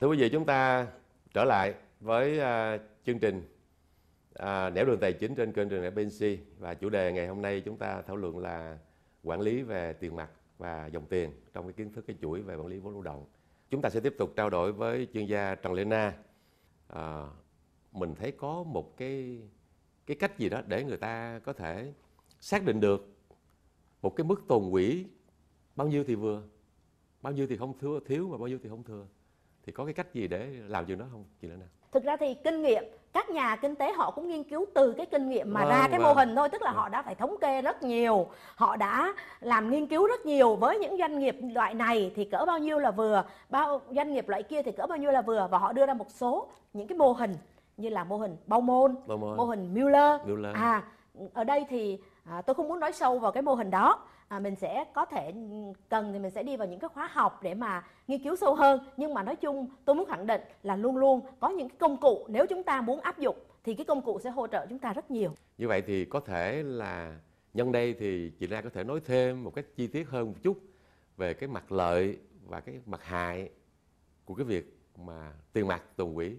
Thưa quý vị, chúng ta trở lại với uh, chương trình uh, nẻo đường tài chính trên kênh trường BNC và chủ đề ngày hôm nay chúng ta thảo luận là quản lý về tiền mặt và dòng tiền trong cái kiến thức cái chuỗi về quản lý vốn lưu động. Chúng ta sẽ tiếp tục trao đổi với chuyên gia Trần Lê Na. Uh, mình thấy có một cái cái cách gì đó để người ta có thể xác định được một cái mức tồn quỹ bao nhiêu thì vừa, bao nhiêu thì không thừa thiếu mà bao nhiêu thì không thừa thì có cái cách gì để làm điều đó không chị Lena? Thực ra thì kinh nghiệm các nhà kinh tế họ cũng nghiên cứu từ cái kinh nghiệm mà vâng, ra cái vâng. mô hình thôi tức là vâng. họ đã phải thống kê rất nhiều họ đã làm nghiên cứu rất nhiều với những doanh nghiệp loại này thì cỡ bao nhiêu là vừa bao doanh nghiệp loại kia thì cỡ bao nhiêu là vừa và họ đưa ra một số những cái mô hình như là mô hình bao môn, môn. mô hình Mueller. Mueller à ở đây thì à, tôi không muốn nói sâu vào cái mô hình đó à, mình sẽ có thể ừ, cần thì mình sẽ đi vào những cái khóa học để mà nghiên cứu sâu hơn nhưng mà nói chung tôi muốn khẳng định là luôn luôn có những cái công cụ nếu chúng ta muốn áp dụng thì cái công cụ sẽ hỗ trợ chúng ta rất nhiều như vậy thì có thể là nhân đây thì chị Ra có thể nói thêm một cách chi tiết hơn một chút về cái mặt lợi và cái mặt hại của cái việc mà tiền mặt tồn quỹ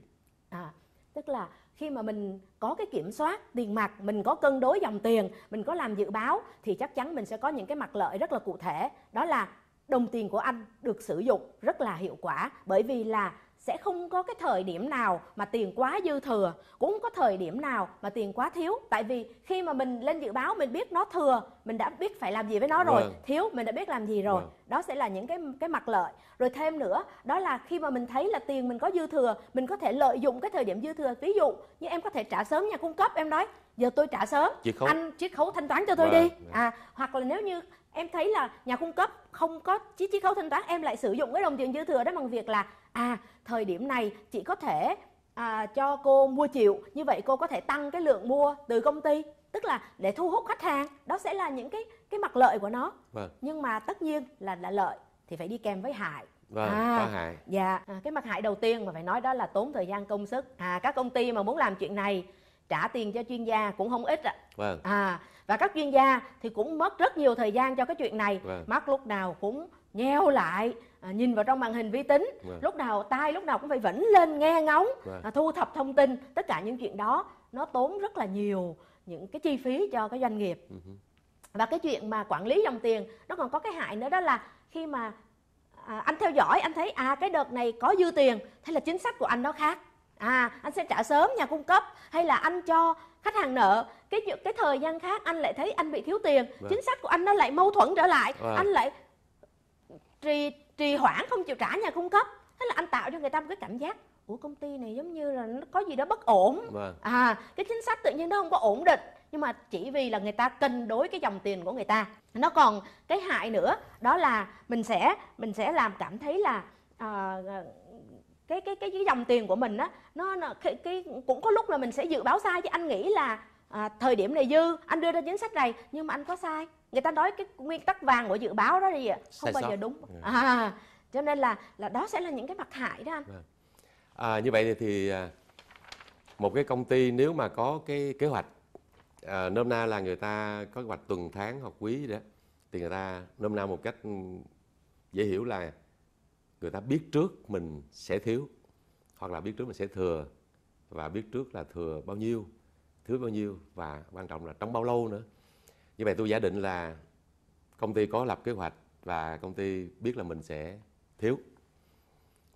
à tức là khi mà mình có cái kiểm soát tiền mặt mình có cân đối dòng tiền mình có làm dự báo thì chắc chắn mình sẽ có những cái mặt lợi rất là cụ thể đó là đồng tiền của anh được sử dụng rất là hiệu quả bởi vì là sẽ không có cái thời điểm nào mà tiền quá dư thừa cũng không có thời điểm nào mà tiền quá thiếu tại vì khi mà mình lên dự báo mình biết nó thừa mình đã biết phải làm gì với nó rồi vâng. thiếu mình đã biết làm gì rồi vâng. đó sẽ là những cái cái mặt lợi rồi thêm nữa đó là khi mà mình thấy là tiền mình có dư thừa mình có thể lợi dụng cái thời điểm dư thừa ví dụ như em có thể trả sớm nhà cung cấp em nói giờ tôi trả sớm anh chiết khấu thanh toán cho tôi vâng. đi à hoặc là nếu như em thấy là nhà cung cấp không có chiết chiết khấu thanh toán em lại sử dụng cái đồng tiền dư thừa đó bằng việc là à thời điểm này chị có thể à, cho cô mua chịu như vậy cô có thể tăng cái lượng mua từ công ty tức là để thu hút khách hàng đó sẽ là những cái cái mặt lợi của nó vâng. nhưng mà tất nhiên là là lợi thì phải đi kèm với hại vâng à, hại dạ à, cái mặt hại đầu tiên mà phải nói đó là tốn thời gian công sức à các công ty mà muốn làm chuyện này trả tiền cho chuyên gia cũng không ít ạ à. Vâng. à và các chuyên gia thì cũng mất rất nhiều thời gian cho cái chuyện này vâng. mắt lúc nào cũng nheo lại à, nhìn vào trong màn hình vi tính vâng. lúc nào tai lúc nào cũng phải vẫn lên nghe ngóng vâng. à, thu thập thông tin tất cả những chuyện đó nó tốn rất là nhiều những cái chi phí cho cái doanh nghiệp ừ và cái chuyện mà quản lý dòng tiền nó còn có cái hại nữa đó là khi mà à, anh theo dõi anh thấy à cái đợt này có dư tiền thế là chính sách của anh nó khác à anh sẽ trả sớm nhà cung cấp hay là anh cho khách hàng nợ cái cái thời gian khác anh lại thấy anh bị thiếu tiền vâng. chính sách của anh nó lại mâu thuẫn trở lại vâng. anh lại trì trì hoãn không chịu trả nhà cung cấp thế là anh tạo cho người ta một cái cảm giác của công ty này giống như là nó có gì đó bất ổn vâng. à cái chính sách tự nhiên nó không có ổn định nhưng mà chỉ vì là người ta cân đối cái dòng tiền của người ta nó còn cái hại nữa đó là mình sẽ mình sẽ làm cảm thấy là uh, cái cái cái cái dòng tiền của mình á nó, nó cái, cái cũng có lúc là mình sẽ dự báo sai chứ anh nghĩ là à, thời điểm này dư anh đưa ra chính sách này nhưng mà anh có sai người ta nói cái nguyên tắc vàng của dự báo đó gì ạ không sai bao sót. giờ đúng ừ. à cho nên là là đó sẽ là những cái mặt hại đó anh vâng. à, như vậy thì, thì à, một cái công ty nếu mà có cái kế hoạch à, nôm na là người ta có kế hoạch tuần tháng hoặc quý đó thì người ta nôm na một cách ừ, dễ hiểu là người ta biết trước mình sẽ thiếu hoặc là biết trước mình sẽ thừa và biết trước là thừa bao nhiêu thiếu bao nhiêu và quan trọng là trong bao lâu nữa như vậy tôi giả định là công ty có lập kế hoạch và công ty biết là mình sẽ thiếu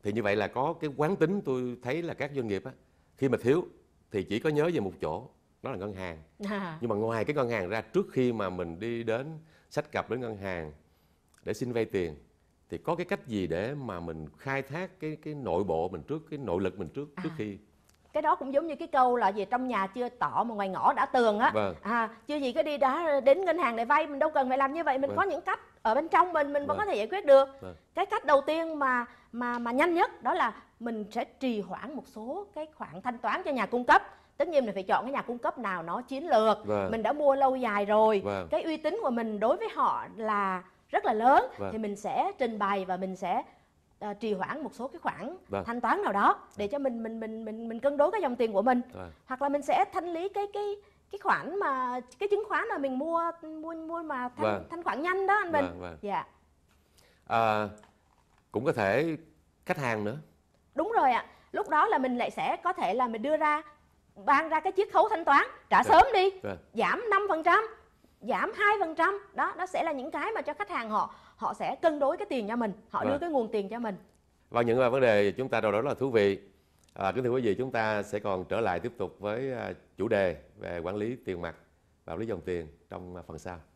thì như vậy là có cái quán tính tôi thấy là các doanh nghiệp á khi mà thiếu thì chỉ có nhớ về một chỗ đó là ngân hàng à. nhưng mà ngoài cái ngân hàng ra trước khi mà mình đi đến sách cặp đến ngân hàng để xin vay tiền thì có cái cách gì để mà mình khai thác cái cái nội bộ mình trước cái nội lực mình trước à. trước khi cái đó cũng giống như cái câu là gì trong nhà chưa tỏ mà ngoài ngõ đã tường á vâng. à chưa gì cái đi đã đến ngân hàng để vay mình đâu cần phải làm như vậy mình vâng. có những cách ở bên trong mình mình vẫn vâng. có thể giải quyết được vâng. cái cách đầu tiên mà mà mà nhanh nhất đó là mình sẽ trì hoãn một số cái khoản thanh toán cho nhà cung cấp tất nhiên mình phải chọn cái nhà cung cấp nào nó chiến lược vâng. mình đã mua lâu dài rồi vâng. cái uy tín của mình đối với họ là rất là lớn vâng. thì mình sẽ trình bày và mình sẽ uh, trì hoãn một số cái khoản vâng. thanh toán nào đó vâng. để cho mình mình mình mình mình cân đối cái dòng tiền của mình vâng. hoặc là mình sẽ thanh lý cái cái cái khoản mà cái chứng khoán là mình mua mua mua mà thanh, vâng. thanh khoản nhanh đó anh mình vâng, vâng. dạ à, cũng có thể khách hàng nữa đúng rồi ạ lúc đó là mình lại sẽ có thể là mình đưa ra ban ra cái chiết khấu thanh toán trả vâng. sớm đi vâng. giảm 5% giảm 2% đó đó sẽ là những cái mà cho khách hàng họ họ sẽ cân đối cái tiền cho mình họ vâng. đưa cái nguồn tiền cho mình và vâng, những à, vấn đề chúng ta đầu đó là thú vị à, kính thưa quý vị chúng ta sẽ còn trở lại tiếp tục với à, chủ đề về quản lý tiền mặt và quản lý dòng tiền trong à, phần sau